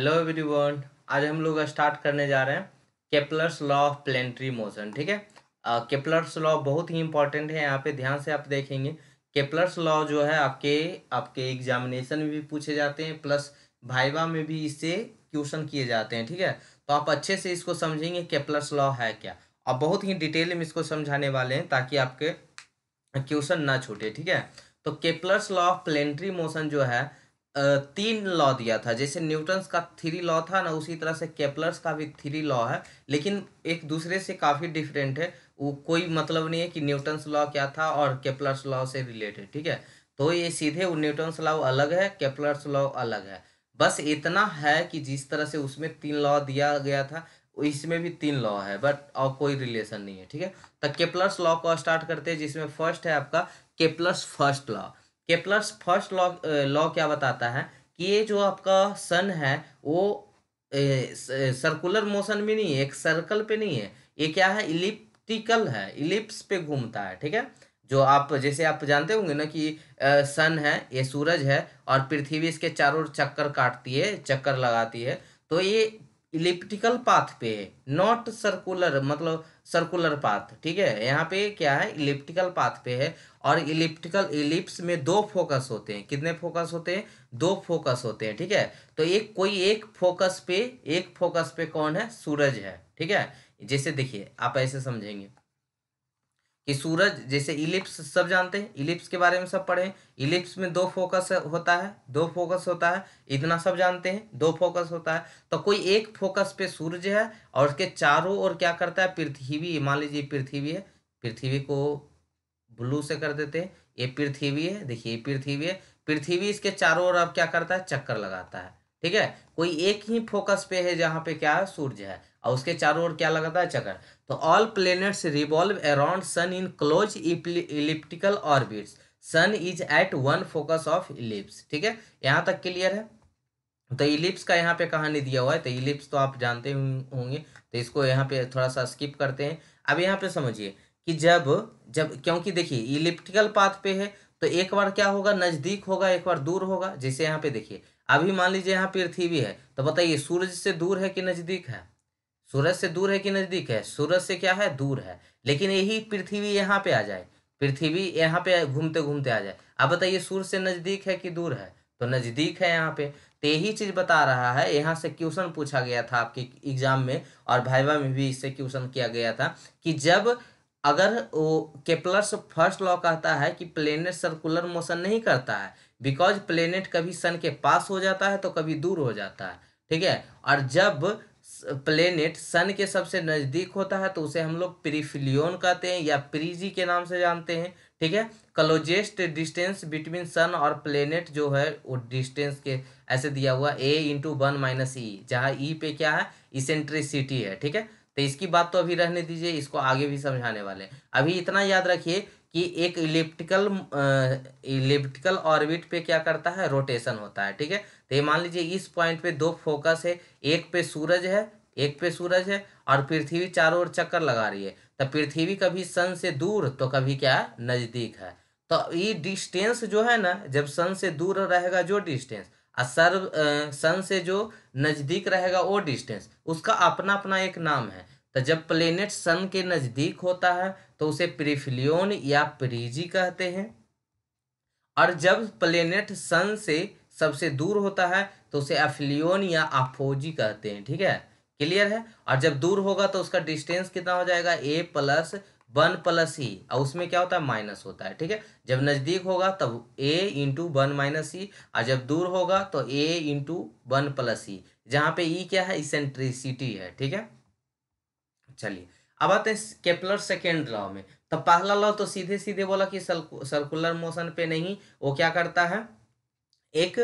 hello everyone आज हम लोग स्टार्ट करने जा रहे हैं Kepler's law of planetary motion ठीक है केपलर्स लॉ बहुत ही इंपॉर्टेंट है यहाँ पे ध्यान से आप देखेंगे केपलर्स लॉ जो है आपके आपके एग्जामिनेशन में भी पूछे जाते हैं प्लस भाईवा में भी इससे क्वेश्चन किए जाते हैं ठीक है तो आप अच्छे से इसको समझेंगे केपलर्स लॉ है क्या और बहुत ही डिटेल में इसको समझाने वाले हैं ताकि आपके क्वेश्चन ना छूटे ठीक है तो Kepler's law of planetary motion जो है तीन लॉ दिया था जैसे न्यूटन्स का थ्री लॉ था ना उसी तरह से केपलर्स का भी थ्री लॉ है लेकिन एक दूसरे से काफ़ी डिफरेंट है वो कोई मतलब नहीं है कि न्यूटन्स लॉ क्या था और केपलर्स लॉ से रिलेटेड ठीक है तो ये सीधे वो न्यूटन्स लॉ अलग है केपलर्स लॉ अलग है बस इतना है कि जिस तरह से उसमें तीन लॉ दिया गया था इसमें भी तीन लॉ है बट और कोई रिलेशन नहीं है ठीक है तो केपलर्स लॉ को स्टार्ट करते हैं जिसमें फर्स्ट है आपका Kepler's first law Kepler's first law law क्या बताता है कि ये जो आपका सन है वो सर्कुलर मोशन में नहीं है एक सर्कल पे नहीं है ये क्या है इलिप्टिकल है इलिप्स पे घूमता है ठीक है जो आप जैसे आप जानते होंगे ना कि आ, सन है ये सूरज है और पृथ्वी इसके चारों चक्कर काटती है चक्कर लगाती है तो ये इलिप्टिकल पाथ पे है नॉट सर्कुलर मतलब सर्कुलर पाथ ठीक है यहाँ पे क्या है इलिप्टिकल पाथ पे है और इलिप्टिकल इलिप्स में दो फोकस होते हैं कितने फोकस होते हैं दो फोकस होते हैं ठीक है तो एक कोई एक फोकस पे एक फोकस पे कौन है सूरज है ठीक है जैसे देखिए आप ऐसे समझेंगे कि सूरज जैसे इलिप्स सब जानते हैं इलिप्स के बारे में सब पढ़े इलिप्स में दो फोकस होता है दो फोकस होता है इतना सब जानते हैं दो फोकस होता है तो कोई एक फोकस पे सूरज है और उसके चारों ओर क्या करता है पृथ्वी मान लीजिए पृथ्वी है पृथ्वी को ब्लू से कर देते हैं ये पृथ्वी है देखिए ये पृथ्वी है पृथ्वी इसके चारों ओर अब क्या करता है चक्कर लगाता है ठीक है कोई एक ही फोकस पे है जहाँ पे क्या है सूर्य है और उसके चारों ओर क्या लगाता है चक्र तो all planets revolve around sun in close elliptical orbits sun is at one focus of ellipse ठीक है यहाँ तक क्लियर है तो इलिप्स का यहाँ पे कहानी दिया हुआ है तो इलिप्स तो आप जानते होंगे तो इसको यहाँ पे थोड़ा सा स्किप करते हैं अब यहाँ पे समझिए कि जब जब क्योंकि देखिए इलिप्टिकल पाथ पे है तो एक बार क्या होगा नज़दीक होगा एक बार दूर होगा जैसे यहाँ पे देखिए अभी मान लीजिए यहाँ पृथ्वी है तो बताइए सूरज से दूर है कि नज़दीक है सूरज से दूर है कि नज़दीक है सूरज से क्या है दूर है लेकिन यही पृथ्वी यहाँ पे आ जाए पृथ्वी यहाँ पे घूमते घूमते आ जाए अब बताइए सूर्य से नज़दीक है कि दूर है तो नज़दीक है यहाँ पे तो यही चीज़ बता रहा है यहाँ से क्वेश्चन पूछा गया था आपके एग्जाम में और भाईवा में भी इससे क्वेश्चन किया गया था कि जब अगर वो केपलर्स फर्स्ट लॉ कहता है कि प्लेनेट सर्कुलर मोशन नहीं करता है बिकॉज प्लेनेट कभी सन के पास हो जाता है तो कभी दूर हो जाता है ठीक है और जब प्लेनेट सन के सबसे नज़दीक होता है तो उसे हम लोग प्रीफिलियन कहते हैं या प्रीजी के नाम से जानते हैं ठीक है क्लोजेस्ट डिस्टेंस बिटवीन सन और प्लेनेट जो है वो डिस्टेंस के ऐसे दिया हुआ a into one minus e e, जहाँ ई e पे क्या है इसेंट्रिसिटी है ठीक है तो इसकी बात तो अभी रहने दीजिए इसको आगे भी समझाने वाले अभी इतना याद रखिए कि एक इलिप्टिकल इलिप्टिकल ऑर्बिट पे क्या करता है रोटेशन होता है ठीक है तो ये मान लीजिए इस पॉइंट पे दो फोकस है एक पे सूरज है एक पे सूरज है और पृथ्वी चारों ओर चक्कर लगा रही है तो पृथ्वी कभी सन से दूर तो कभी क्या है नज़दीक है तो ये डिस्टेंस जो है ना जब सन से दूर रहेगा जो डिस्टेंस और सर्व सन से जो नज़दीक रहेगा वो डिस्टेंस उसका अपना अपना एक नाम है तो जब प्लेनेट सन के नज़दीक होता है तो उसे प्रिफिलियोन या प्रीजी कहते हैं और जब प्लेनेट सन से सबसे दूर होता है तो उसे अफिलियोन या अफोजी कहते हैं ठीक है क्लियर है और जब दूर होगा तो उसका डिस्टेंस कितना हो जाएगा a plus one plus e और उसमें क्या होता है माइनस होता है ठीक है जब नज़दीक होगा तब a into one minus e और जब दूर होगा तो a into one plus e जहाँ पे ई क्या है इसेंट्रिसिटी है ठीक है चलिए अब आते हैं केपलर सेकेंड लॉ में तो पहला लॉ तो सीधे सीधे बोला कि सर्कुलर मोशन पे नहीं वो क्या करता है एक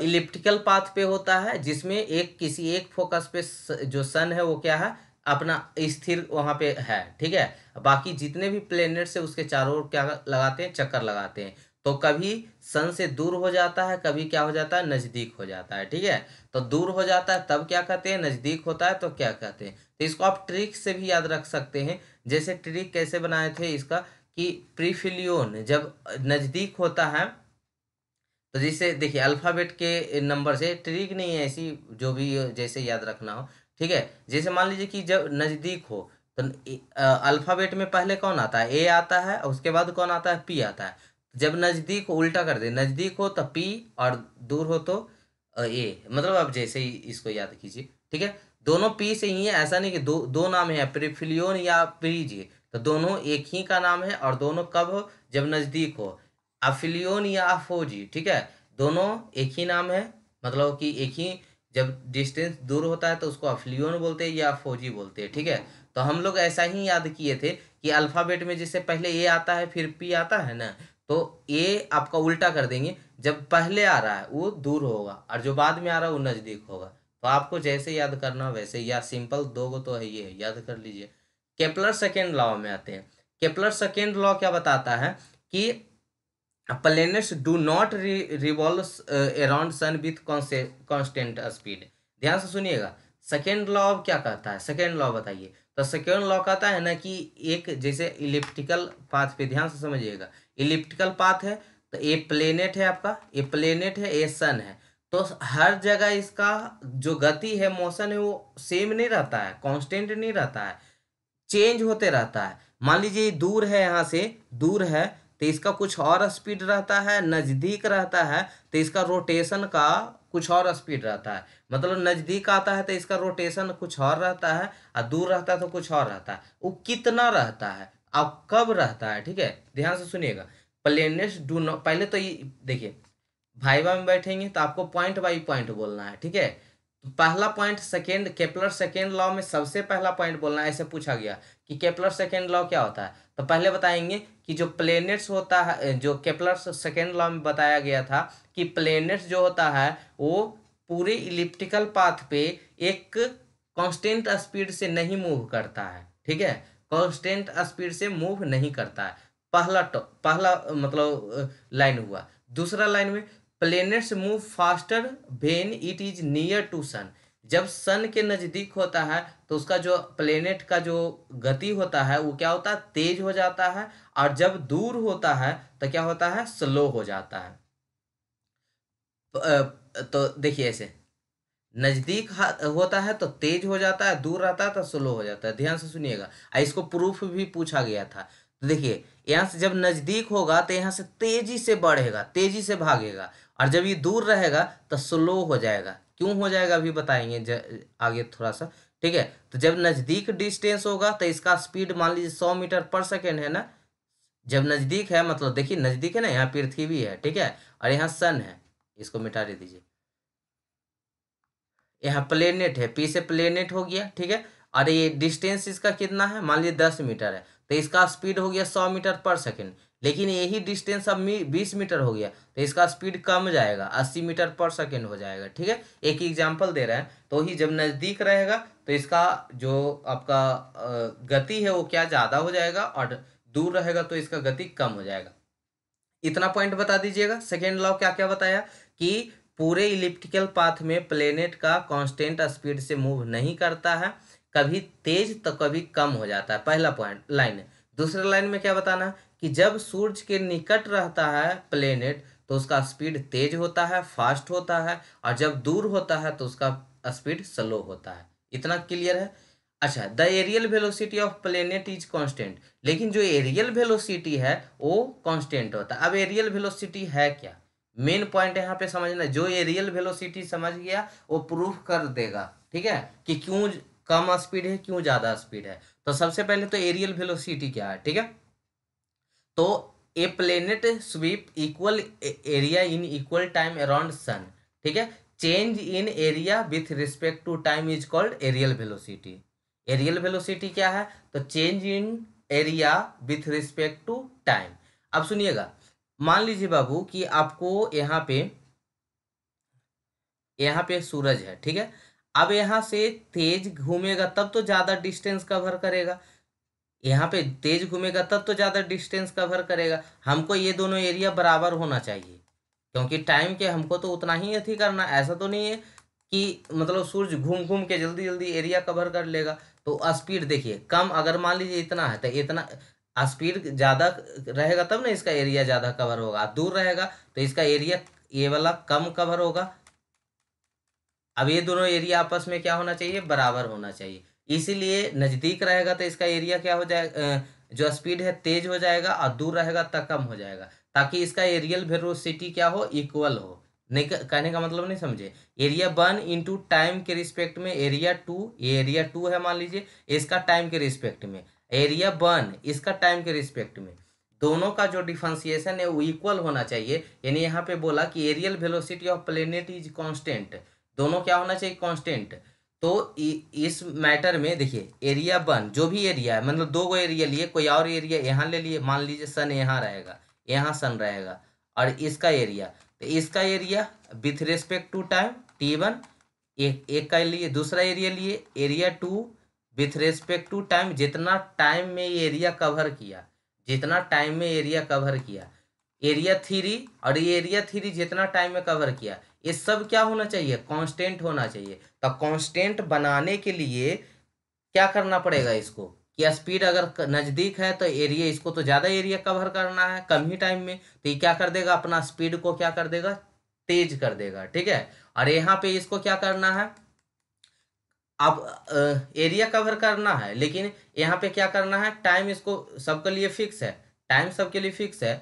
इलिप्टिकल पाथ पे होता है जिसमें एक किसी एक फोकस पे जो सन है वो क्या है अपना स्थिर वहाँ पे है ठीक है बाकी जितने भी प्लेनेट्स है उसके चारों ओर क्या लगाते हैं चक्कर लगाते हैं तो कभी सन से दूर हो जाता है कभी क्या हो जाता है नज़दीक हो जाता है ठीक है तो दूर हो जाता है तब क्या कहते हैं नज़दीक होता है तो क्या कहते हैं तो इसको आप ट्रिक से भी याद रख सकते हैं जैसे ट्रिक कैसे बनाए थे इसका कि प्रीफिलियोन जब नज़दीक होता है तो जैसे देखिए अल्फ़ाबेट के नंबर से ट्रिक नहीं है ऐसी जो भी जैसे याद रखना हो ठीक है जैसे मान लीजिए कि जब नज़दीक हो तो अल्फ़ाबेट में पहले कौन आता है ए आता है उसके बाद कौन आता है पी आता है जब नज़दीक हो उल्टा कर दे नज़दीक हो तो पी और दूर हो तो ए मतलब आप जैसे ही इसको याद कीजिए ठीक है दोनों पी से ही है ऐसा नहीं कि दो दो नाम है प्रिफिलियोन या प्रीजी तो दोनों एक ही का नाम है और दोनों कब हो जब नज़दीक हो अफिलियोन या अफोजी ठीक है दोनों एक ही नाम है मतलब कि एक ही जब डिस्टेंस दूर होता है तो उसको अफिलियोन बोलते हैं या अफोजी बोलते हैं ठीक है तो हम लोग ऐसा ही याद किए थे कि अल्फ़ाबेट में जैसे पहले ए आता है फिर पी आता है ना तो ए आपका उल्टा कर देंगे जब पहले आ रहा है वो दूर होगा और जो बाद में आ रहा है वो नज़दीक होगा तो आपको जैसे याद करना वैसे या सिंपल दो गो तो है ये याद कर लीजिए केपलर सेकेंड लॉ में आते हैं केपलर सेकेंड लॉ क्या बताता है कि planets do not revolve around sun with constant speed ध्यान से सुनिएगा सेकेंड लॉ क्या कहता है सेकेंड लॉ बताइए तो सेकेंड लॉ कहता है ना कि एक जैसे इलेप्टिकल पाथ पे ध्यान से समझिएगा इलिप्टिकल पाथ है तो ए प्लेनेट है आपका ए प्लेनेट है ए सन है तो हर जगह इसका जो गति है मोशन है वो सेम नहीं रहता है कांस्टेंट नहीं रहता है चेंज होते रहता है मान लीजिए दूर है यहाँ से दूर है तो इसका कुछ और स्पीड रहता है नज़दीक रहता है तो इसका रोटेशन का कुछ और स्पीड रहता है मतलब नज़दीक आता है तो इसका रोटेशन कुछ और रहता है और दूर रहता है तो कुछ और रहता है वो कितना रहता है अब कब रहता है ठीक है ध्यान से सुनिएगा प्लेनेस डू नॉट पहले तो ये देखिए भाईवा में बैठेंगे तो आपको पॉइंट बाय पॉइंट बोलना है ठीक है तो पहला point second Kepler second law में सबसे पहला पॉइंट बोलना ऐसे पूछा गया कि केपलर सेकेंड लॉ क्या होता है तो पहले बताएंगे कि जो प्लेनेट्स होता है जो केपलर सेकेंड लॉ में बताया गया था कि प्लेनेट्स जो होता है वो पूरे इलिप्टिकल पाथ पे एक कांस्टेंट स्पीड से नहीं मूव करता है ठीक है कॉन्स्टेंट स्पीड से मूव नहीं करता है पहला पहला मतलब लाइन हुआ दूसरा लाइन में planets move faster when it is near to sun जब सन के नज़दीक होता है तो उसका जो प्लेनेट का जो गति होता है वो क्या होता है तेज हो जाता है और जब दूर होता है तो क्या होता है स्लो हो जाता है तो देखिए ऐसे नज़दीक होता है तो तेज हो जाता है दूर रहता है तो स्लो हो जाता है ध्यान से सुनिएगा इसको प्रूफ भी पूछा गया था तो देखिए यहाँ से जब नज़दीक होगा तो यहाँ से तेजी से बढ़ेगा तेजी से भागेगा और जब ये दूर रहेगा तो स्लो हो जाएगा क्यों हो जाएगा अभी बताएंगे आगे थोड़ा सा ठीक है तो जब नज़दीक डिस्टेंस होगा तो इसका स्पीड मान लीजिए सौ मीटर पर सेकेंड है ना जब नज़दीक है मतलब देखिए नज़दीक है ना यहाँ पृथ्वी है ठीक है और यहाँ सन है इसको मिटा दीजिए यहाँ प्लेनेट है पी से प्लेनेट हो गया ठीक है और ये डिस्टेंस इसका कितना है मान लीजिए दस मीटर है तो इसका स्पीड हो गया सौ मीटर पर सेकेंड लेकिन यही डिस्टेंस अब मी बीस मीटर हो गया तो इसका स्पीड कम जाएगा अस्सी मीटर पर सेकेंड हो जाएगा ठीक है एक एग्जाम्पल दे रहे हैं तो ही जब नज़दीक रहेगा तो इसका जो आपका गति है वो क्या ज़्यादा हो जाएगा और दूर रहेगा तो इसका गति कम हो जाएगा इतना पॉइंट बता दीजिएगा सेकेंड लॉ क्या क्या बताया कि पूरे इलिप्टिकल पाथ में प्लेनेट का कांस्टेंट स्पीड से मूव नहीं करता है कभी तेज तो कभी कम हो जाता है पहला पॉइंट लाइन दूसरे लाइन में क्या बताना कि जब सूरज के निकट रहता है प्लेनेट तो उसका स्पीड तेज होता है फास्ट होता है और जब दूर होता है तो उसका स्पीड स्लो होता है इतना क्लियर है अच्छा the areal velocity of planet is constant लेकिन जो एरियल वेलोसिटी है वो कांस्टेंट होता है अब एरियल वेलोसिटी है क्या मेन पॉइंट यहाँ पे समझना जो ये रियल वेलोसिटी समझ गया वो प्रूफ कर देगा ठीक है कि क्यों कम स्पीड है क्यों ज़्यादा स्पीड है तो सबसे पहले तो एरियल वेलोसिटी क्या है ठीक है तो a planet sweep equal area in equal time around sun ठीक है change in area with respect to time is called areal velocity areal velocity क्या है तो change in area with respect to time अब सुनिएगा मान लीजिए बाबू कि आपको यहाँ पे यहाँ पे सूरज है ठीक है अब यहाँ से तेज घूमेगा तब तो ज़्यादा डिस्टेंस कवर करेगा यहाँ पे तेज घूमेगा तब तो ज़्यादा डिस्टेंस कवर करेगा हमको ये दोनों एरिया बराबर होना चाहिए क्योंकि टाइम के हमको तो उतना ही अथी करना ऐसा तो नहीं है कि मतलब सूरज घूम घूम के जल्दी जल्दी एरिया कवर कर लेगा तो स्पीड देखिए कम अगर मान लीजिए इतना है तो इतना स्पीड ज़्यादा रहेगा तब ना इसका एरिया ज़्यादा कवर होगा दूर रहेगा तो इसका एरिया ये वाला कम कवर होगा अब ये दोनों एरिया आपस में क्या होना चाहिए बराबर होना चाहिए इसीलिए नज़दीक रहेगा तो इसका एरिया क्या हो जाएगा जो स्पीड है तेज हो जाएगा और दूर रहेगा तब तो कम हो जाएगा ताकि इसका एरियल वेलोसिटी क्या हो इक्वल हो नहीं कहने का मतलब नहीं समझे एरिया वन इंटू टाइम के रिस्पेक्ट में एरिया टू ये एरिया टू है मान लीजिए इसका टाइम के रिस्पेक्ट में एरिया वन इसका टाइम के रिस्पेक्ट में दोनों का जो डिफ्रेंसिएशन है वो इक्वल होना चाहिए यानी यहाँ पे बोला कि areal velocity of planet is constant दोनों क्या होना चाहिए कांस्टेंट तो इस मैटर में देखिए एरिया वन जो भी एरिया है मतलब दो गो एरिया लिए कोई और एरिया यहाँ ले लिए मान लीजिए सन यहाँ रहेगा यहाँ सन रहेगा और इसका एरिया तो इसका area with respect to time T one एक एक का लिए दूसरा एरिया लिए area two with respect to time जितना टाइम में ये एरिया कवर किया जितना टाइम में एरिया कवर किया एरिया थ्री और ये एरिया थ्री जितना टाइम में कवर किया ये सब क्या होना चाहिए कांस्टेंट होना चाहिए तो कांस्टेंट बनाने के लिए क्या करना पड़ेगा इसको कि स्पीड अगर नज़दीक है तो एरिया इसको तो ज़्यादा एरिया कवर करना है कम ही टाइम में तो ये क्या कर देगा अपना स्पीड को क्या कर देगा तेज कर देगा ठीक है और यहाँ पे इसको क्या करना है आप एरिया कवर करना है लेकिन यहाँ पे क्या करना है टाइम इसको सबके लिए फिक्स है टाइम सबके लिए फिक्स है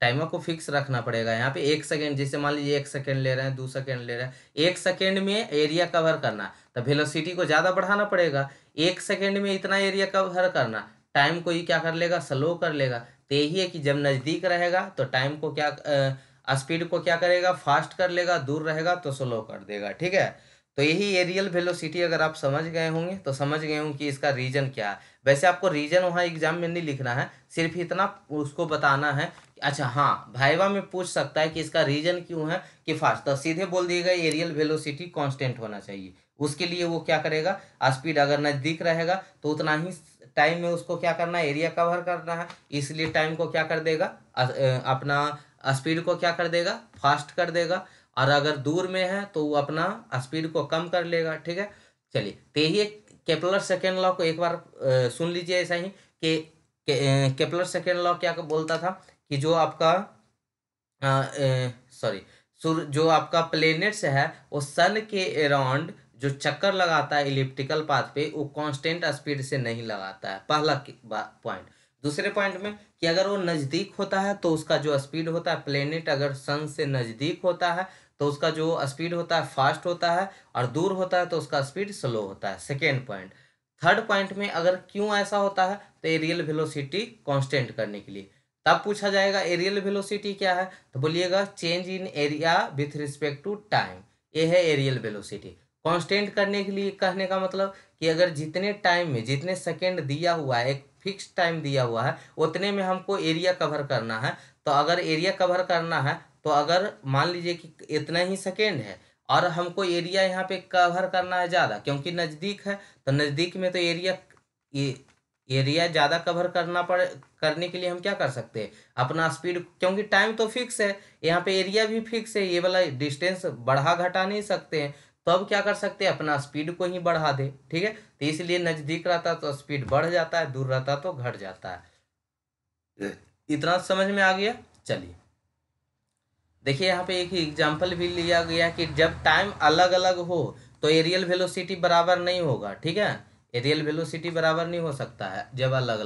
टाइम को फिक्स रखना पड़ेगा यहाँ पे एक सेकेंड जैसे मान लीजिए एक सेकेंड ले रहे हैं दो सेकेंड ले रहे हैं एक सेकेंड में एरिया कवर करना तो वेलोसिटी को ज़्यादा बढ़ाना पड़ेगा एक सेकेंड में इतना एरिया कवर करना टाइम को ही क्या कर लेगा स्लो कर लेगा तो यही है कि जब नज़दीक रहेगा तो टाइम को क्या स्पीड को क्या करेगा फास्ट कर लेगा दूर रहेगा तो स्लो कर देगा ठीक है तो यही एरियल वेलोसिटी अगर आप समझ गए होंगे तो समझ गए होंगे कि इसका रीजन क्या है वैसे आपको रीजन वहाँ एग्जाम में नहीं लिखना है सिर्फ इतना उसको बताना है अच्छा हाँ भाईवा में पूछ सकता है कि इसका रीजन क्यों है कि फास्ट तो सीधे बोल दिएगा एरियल वेलोसिटी कांस्टेंट होना चाहिए उसके लिए वो क्या करेगा स्पीड अगर नज़दीक रहेगा तो उतना ही टाइम में उसको क्या करना है एरिया कवर करना है इसलिए टाइम को क्या कर देगा अपना स्पीड को क्या कर देगा फास्ट कर देगा और अगर दूर में है तो वो अपना स्पीड को कम कर लेगा ठीक है चलिए तो यही केपलर सेकेंड लॉ को एक बार सुन लीजिए ऐसा ही कि केपलर सेकेंड लॉ क्या बोलता था कि जो आपका सॉरी सूर्य जो आपका प्लेनेट्स है वो सन के अराउंड जो चक्कर लगाता है इलिप्टिकल पाथ पे वो कांस्टेंट स्पीड से नहीं लगाता है पहला पॉइंट दूसरे पॉइंट में कि अगर वो नज़दीक होता है तो उसका जो स्पीड होता है प्लेनेट अगर सन से नज़दीक होता है तो उसका जो स्पीड होता है फास्ट होता है और दूर होता है तो उसका स्पीड स्लो होता है सेकेंड पॉइंट थर्ड पॉइंट में अगर क्यों ऐसा होता है तो एरियल वेलोसिटी कांस्टेंट करने के लिए तब पूछा जाएगा एरियल वेलोसिटी क्या है तो बोलिएगा change in area with respect to time ये है एरियल वेलोसिटी कांस्टेंट करने के लिए कहने का मतलब कि अगर जितने टाइम में जितने सेकेंड दिया हुआ है एक फिक्स टाइम दिया हुआ है उतने में हमको एरिया कवर करना है तो अगर एरिया कवर करना है तो अगर मान लीजिए कि इतना ही सेकेंड है और हमको एरिया यहाँ पे कवर करना है ज़्यादा क्योंकि नज़दीक है तो नज़दीक में तो एरिया ये एरिया ज़्यादा कवर करना पड़ करने के लिए हम क्या कर सकते हैं अपना स्पीड क्योंकि टाइम तो फिक्स है यहाँ पे एरिया भी फिक्स है ये वाला डिस्टेंस बढ़ा घटा नहीं सकते हैं तो अब क्या कर सकते हैं अपना स्पीड को ही बढ़ा दे ठीक है तो इसलिए नज़दीक रहता तो स्पीड बढ़ जाता है दूर रहता तो घट जाता है इतना समझ में आ गया चलिए देखिए यहाँ पे एक एग्जाम्पल भी लिया गया कि जब टाइम अलग अलग हो तो एरियल वेलोसिटी बराबर नहीं होगा ठीक है एरियल वेलोसिटी बराबर नहीं हो सकता है जब अलग अलग